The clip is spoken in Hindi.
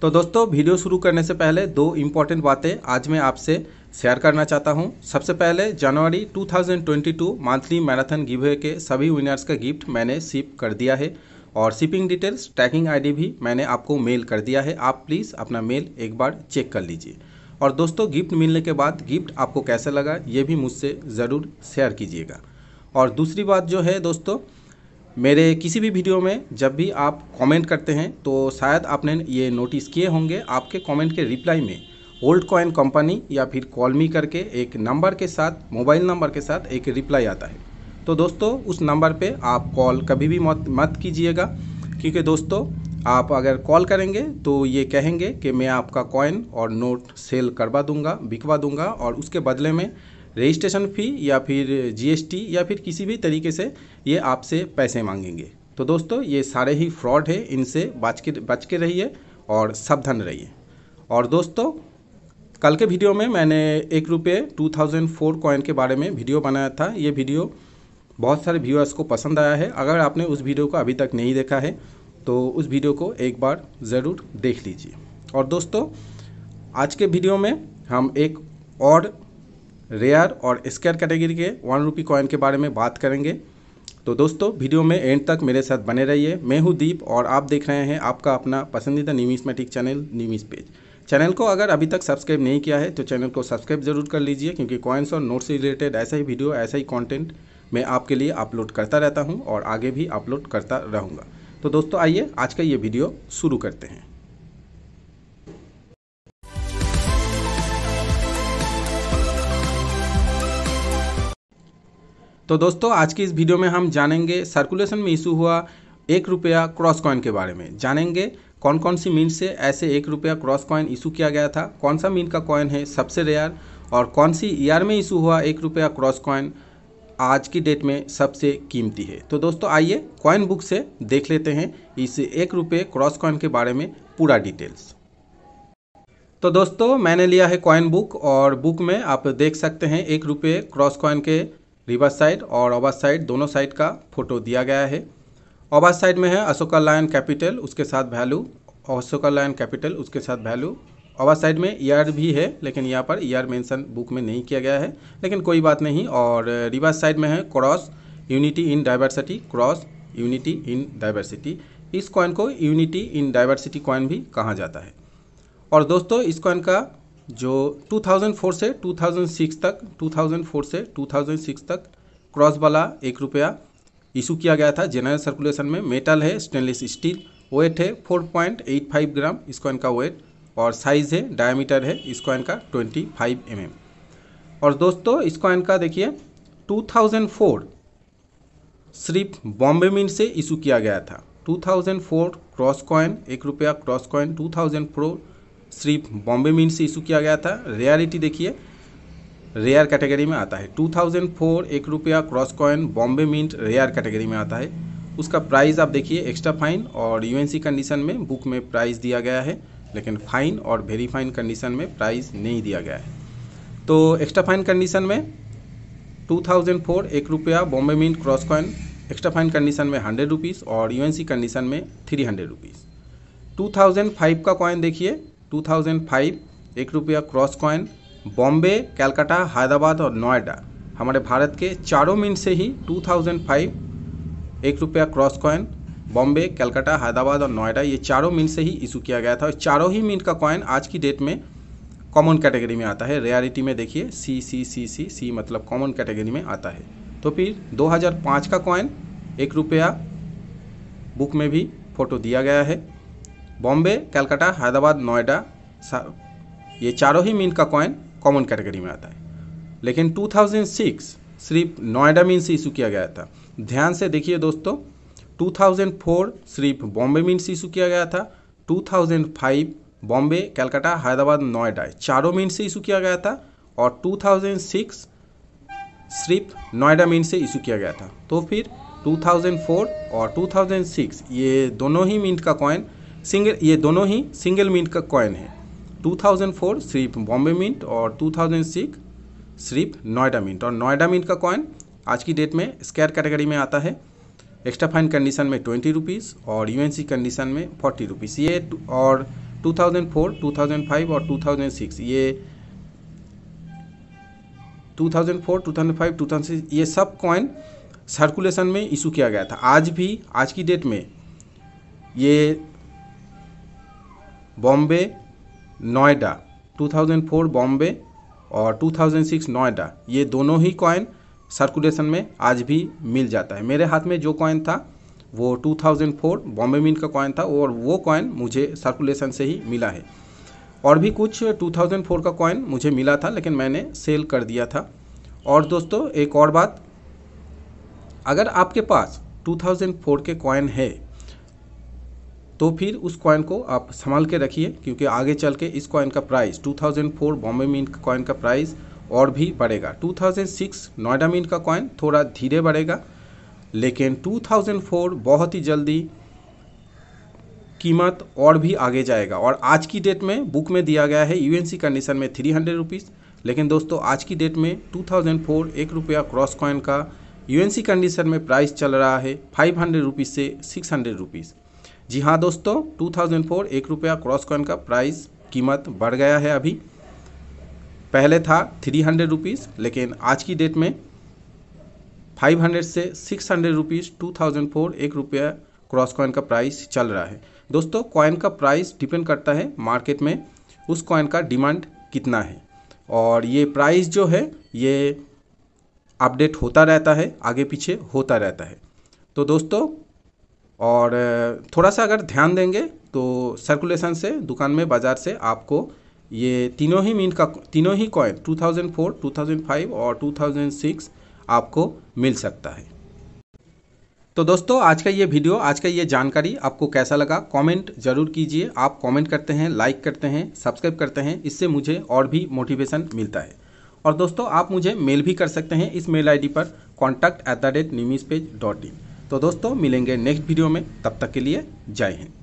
तो दोस्तों वीडियो शुरू करने से पहले दो इम्पॉर्टेंट बातें आज मैं आपसे शेयर करना चाहता हूं सबसे पहले जनवरी 2022 मंथली मैराथन गिवे के सभी विनर्स का गिफ्ट मैंने शिप कर दिया है और शिपिंग डिटेल्स ट्रैकिंग आईडी भी मैंने आपको मेल कर दिया है आप प्लीज़ अपना मेल एक बार चेक कर लीजिए और दोस्तों गिफ्ट मिलने के बाद गिफ्ट आपको कैसा लगा ये भी मुझसे ज़रूर शेयर कीजिएगा और दूसरी बात जो है दोस्तों मेरे किसी भी वीडियो में जब भी आप कमेंट करते हैं तो शायद आपने ये नोटिस किए होंगे आपके कमेंट के रिप्लाई में ओल्ड कॉइन कंपनी या फिर कॉलमी करके एक नंबर के साथ मोबाइल नंबर के साथ एक रिप्लाई आता है तो दोस्तों उस नंबर पे आप कॉल कभी भी मत मत कीजिएगा क्योंकि दोस्तों आप अगर कॉल करेंगे तो ये कहेंगे कि मैं आपका कॉइन और नोट सेल करवा दूंगा बिकवा दूंगा और उसके बदले में रजिस्ट्रेशन फ़ी या फिर जीएसटी या फिर किसी भी तरीके से ये आपसे पैसे मांगेंगे तो दोस्तों ये सारे ही फ्रॉड है इनसे बच के बच के रहिए और सावधान रहिए और दोस्तों कल के वीडियो में मैंने एक रुपये टू थाउजेंड फोर कॉइन के बारे में वीडियो बनाया था ये वीडियो बहुत सारे व्यूअर्स को पसंद आया है अगर आपने उस वीडियो को अभी तक नहीं देखा है तो उस वीडियो को एक बार ज़रूर देख लीजिए और दोस्तों आज के वीडियो में हम एक और रेयर और स्केयर कैटेगरी के वन रुपी कॉइन के बारे में बात करेंगे तो दोस्तों वीडियो में एंड तक मेरे साथ बने रहिए मैं हूँ दीप और आप देख रहे हैं आपका अपना पसंदीदा मैटिक चैनल न्यूमिस पेज चैनल को अगर अभी तक सब्सक्राइब नहीं किया है तो चैनल को सब्सक्राइब जरूर कर लीजिए क्योंकि कॉइन्स और नोट्स से रिलेटेड ऐसा ही वीडियो ऐसा ही कॉन्टेंट मैं आपके लिए अपलोड करता रहता हूँ और आगे भी अपलोड करता रहूँगा तो दोस्तों आइए आज का ये वीडियो शुरू करते हैं तो दोस्तों आज की इस वीडियो में हम जानेंगे सर्कुलेशन में इशू हुआ एक रुपया क्रॉस कॉइन के बारे में जानेंगे कौन कौन सी मीन से ऐसे एक रुपया क्रॉस कॉइन इशू किया गया था कौन सा मीन का कॉइन है सबसे रेयर और कौन सी ईयर e में इशू हुआ एक रुपया क्रॉस कॉइन आज की डेट में सबसे कीमती है तो दोस्तों आइए कॉइन बुक से देख लेते हैं इस एक रुपये क्रॉस कॉइन के बारे में पूरा डिटेल्स तो दोस्तों मैंने लिया है कॉइन बुक और बुक में आप देख सकते हैं एक रुपये क्रॉस कॉइन के रिवर्स साइड और ओवर साइड दोनों साइड का फोटो दिया गया है ओवर साइड में है अशोका लायन कैपिटल उसके साथ वैल्यू अशोका लायन कैपिटल उसके साथ वैल्यू ओवर साइड में ईयर भी है लेकिन यहाँ पर ईयर मेंशन बुक में नहीं किया गया है लेकिन कोई बात नहीं और रिवर्स साइड में है cross unity in diversity cross unity in diversity इस कॉइन को यूनिटी इन डाइवर्सिटी कॉइन भी कहा जाता है और दोस्तों इस कॉइन का जो 2004 से 2006 तक 2004 से 2006 तक क्रॉस वाला एक रुपया इशू किया गया था जनरल सर्कुलेशन में मेटल है स्टेनलेस स्टील वेट है 4.85 ग्राम इस कॉइन का वेट और साइज़ है डायमीटर है इस कॉइन का 25 फाइव mm. और दोस्तों इस कॉइन का देखिए 2004 सिर्फ बॉम्बे मिन से इशू किया गया था 2004 क्रॉस कॉइन एक रुपया क्रॉस कॉइन 2004 सिर्फ बॉम्बे मीन से इशू किया गया था रेयरिटी देखिए रेयर कैटेगरी में आता है 2004 एक रुपया cross coin Bombay mint rare category में आता है उसका प्राइस आप देखिए एक्स्ट्रा फाइन और यूएनसी कंडीशन में बुक में प्राइस दिया गया है लेकिन फाइन और वेरी फाइन कंडीशन में प्राइस नहीं दिया गया है तो एक्स्ट्रा फाइन कंडीशन में 2004 एक रुपया Bombay mint cross coin extra fine condition में हंड्रेड रुपीज़ और यूएनसी कंडीशन में three hundred rupees two thousand five का कॉइन देखिए 2005 एक रुपया क्रॉस कॉइन बॉम्बे कैलकाटा हैदराबाद और नोएडा हमारे भारत के चारों मिनट से ही 2005 एक रुपया क्रॉस कॉइन बॉम्बे कैलकाटा हैदराबाद और नोएडा ये चारों मिनट से ही इशू किया गया था और चारों ही मिनट का कॉइन आज की डेट में कॉमन कैटेगरी में आता है रियलिटी में देखिए सी सी सी सी सी मतलब कॉमन कैटेगरी में आता है तो फिर 2005 का कॉइन एक रुपया बुक में भी फोटो दिया गया है बॉम्बे कलकत्ता हैदराबाद नोएडा ये चारों ही मीन का कॉइन कॉमन कैटेगरी में आता है लेकिन 2006 सिर्फ नोएडा मीन से इशू किया गया था ध्यान से देखिए दोस्तों 2004 सिर्फ बॉम्बे मीन से इशू किया गया था 2005 बॉम्बे कलकत्ता हैदराबाद नोएडा चारों मीन से इशू किया गया था और 2006 सिर्फ नोएडा मीन से इशू किया गया था तो फिर 2004 और 2006 ये दोनों ही मिंट का कॉइन सिंगल ये दोनों ही सिंगल मिंट का कॉइन है 2004 सिर्फ बॉम्बे मिंट और 2006 सिर्फ नोएडा मिंट और नोएडा मिंट का कॉइन आज की डेट में स्क्यर कैटेगरी में आता है एक्स्ट्रा फाइन कंडीशन में ट्वेंटी रुपीज़ और यू कंडीशन में फोर्टी रुपीज़ ये और 2004, 2005 और 2006 ये 2004, 2005, 2006 ये सब कॉइन सर्कुलेशन में इशू किया गया था आज भी आज की डेट में ये बॉम्बे नोएडा 2004 बॉम्बे और 2006 नोएडा ये दोनों ही कॉइन सर्कुलेशन में आज भी मिल जाता है मेरे हाथ में जो कॉइन था वो 2004 बॉम्बे मिन का कॉइन था और वो कॉइन मुझे सर्कुलेशन से ही मिला है और भी कुछ 2004 का कॉइन मुझे मिला था लेकिन मैंने सेल कर दिया था और दोस्तों एक और बात अगर आपके पास 2004 के कॉइन है तो फिर उस कॉइन को आप संभाल के रखिए क्योंकि आगे चल के इस कॉइन का प्राइस 2004 बॉम्बे मिंट कॉइन का प्राइस और भी बढ़ेगा 2006 नोएडा मिंट का कॉइन थोड़ा धीरे बढ़ेगा लेकिन 2004 बहुत ही जल्दी कीमत और भी आगे जाएगा और आज की डेट में बुक में दिया गया है यूएनसी कंडीशन में थ्री हंड्रेड रुपीज़ लेकिन दोस्तों आज की डेट में फोर एक रुपया क्रॉस कॉइन का यूएनसी कंडीशन में प्राइस चल रहा है फाइव हंड्रेड रुपीज़ से सिक्स हंड्रेड रुपीज़ जी हाँ दोस्तों 2004 एक रुपया क्रॉस कॉइन का प्राइस कीमत बढ़ गया है अभी पहले था थ्री हंड्रेड रुपीज़ लेकिन आज की डेट में फाइव हंड्रेड से six hundred rupees two thousand four एक रुपया क्रॉस कॉइन का प्राइस चल रहा है दोस्तों कॉइन का प्राइस डिपेंड करता है मार्केट में उस कॉइन का डिमांड कितना है और ये प्राइस जो है ये अपडेट होता रहता है आगे पीछे होता रहता है तो दोस्तों और थोड़ा सा अगर ध्यान देंगे तो सर्कुलेशन से दुकान में बाज़ार से आपको ये तीनों ही मीन का तीनों ही कॉइन 2004, 2005 और 2006 आपको मिल सकता है तो दोस्तों आज का ये वीडियो आज का ये जानकारी आपको कैसा लगा कमेंट जरूर कीजिए आप कमेंट करते हैं लाइक करते हैं सब्सक्राइब करते हैं इससे मुझे और भी मोटिवेशन मिलता है और दोस्तों आप मुझे मेल भी कर सकते हैं इस मेल आईडी पर contact at the rate numis page dot in तो दोस्तों मिलेंगे नेक्स्ट वीडियो में तब तक के लिए जय हिंद